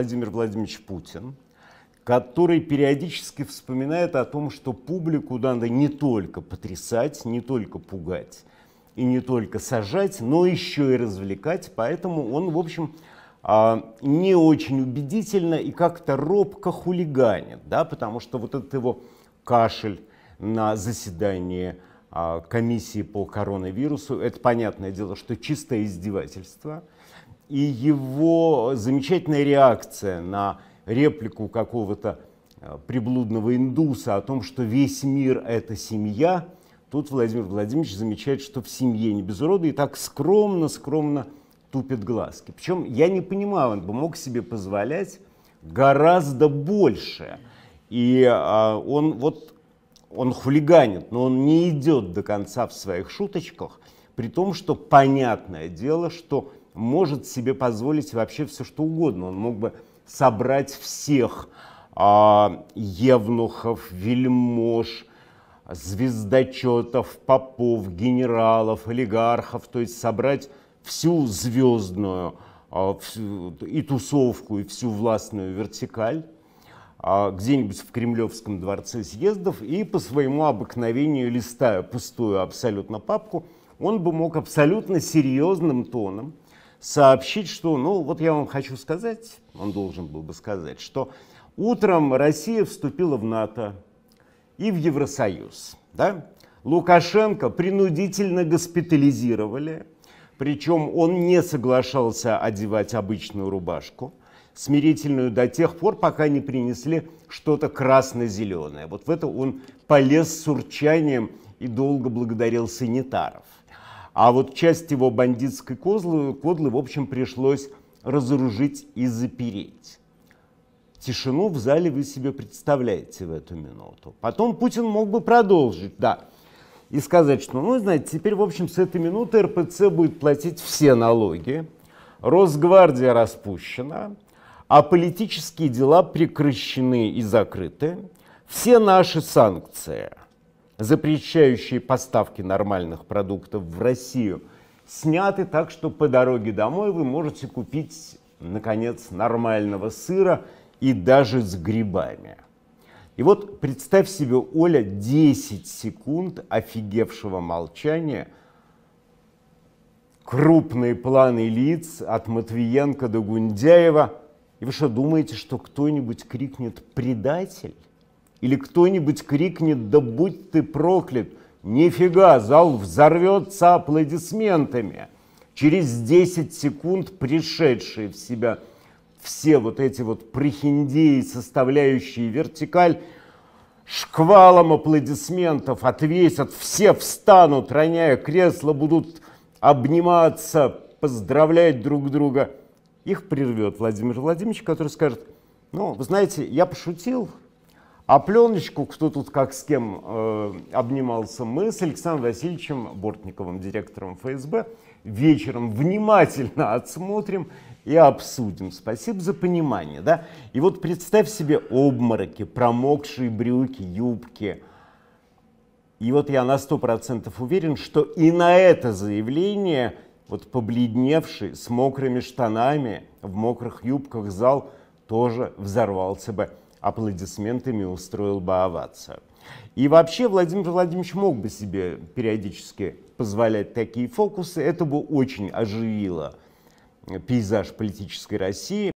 Владимир Владимирович Путин, который периодически вспоминает о том, что публику надо не только потрясать, не только пугать и не только сажать, но еще и развлекать. Поэтому он, в общем, а, не очень убедительно и как-то робко хулиганит, да, потому что вот этот его кашель на заседании а, комиссии по коронавирусу, это понятное дело, что чистое издевательство – и его замечательная реакция на реплику какого-то э, приблудного индуса о том, что весь мир – это семья, тут Владимир Владимирович замечает, что в семье не без урода, и так скромно-скромно тупит глазки. Причем я не понимаю, он бы мог себе позволять гораздо больше. И а, он вот он хулиганит, но он не идет до конца в своих шуточках, при том, что понятное дело, что может себе позволить вообще все что угодно. Он мог бы собрать всех а, евнухов, вельмож, звездочетов, попов, генералов, олигархов, то есть собрать всю звездную а, всю, и тусовку, и всю властную вертикаль а, где-нибудь в Кремлевском дворце съездов и по своему обыкновению, листая пустую абсолютно папку, он бы мог абсолютно серьезным тоном – сообщить, что, ну, вот я вам хочу сказать, он должен был бы сказать, что утром Россия вступила в НАТО и в Евросоюз, да? Лукашенко принудительно госпитализировали, причем он не соглашался одевать обычную рубашку, смирительную до тех пор, пока не принесли что-то красно-зеленое. Вот в это он полез с урчанием и долго благодарил санитаров. А вот часть его бандитской козлы, кодлы, в общем, пришлось разоружить и запереть. Тишину в зале вы себе представляете в эту минуту. Потом Путин мог бы продолжить, да, и сказать, что, ну, знаете, теперь, в общем, с этой минуты РПЦ будет платить все налоги, Росгвардия распущена, а политические дела прекращены и закрыты, все наши санкции – запрещающие поставки нормальных продуктов в Россию, сняты так, что по дороге домой вы можете купить, наконец, нормального сыра и даже с грибами. И вот представь себе, Оля, 10 секунд офигевшего молчания, крупные планы лиц от Матвиенко до Гундяева. И вы что, думаете, что кто-нибудь крикнет «предатель»? Или кто-нибудь крикнет «Да будь ты проклят!» Нифига, зал взорвется аплодисментами. Через 10 секунд пришедшие в себя все вот эти вот прихиндеи, составляющие вертикаль, шквалом аплодисментов отвесят, все встанут, роняя кресло, будут обниматься, поздравлять друг друга. Их прервет Владимир Владимирович, который скажет, ну, вы знаете, я пошутил, а пленочку, кто тут как с кем э, обнимался, мы с Александром Васильевичем Бортниковым, директором ФСБ, вечером внимательно отсмотрим и обсудим. Спасибо за понимание. Да? И вот представь себе обмороки, промокшие брюки, юбки. И вот я на сто процентов уверен, что и на это заявление вот побледневший, с мокрыми штанами, в мокрых юбках зал тоже взорвался бы аплодисментами устроил бы овацию. И вообще Владимир Владимирович мог бы себе периодически позволять такие фокусы, это бы очень оживило пейзаж политической России.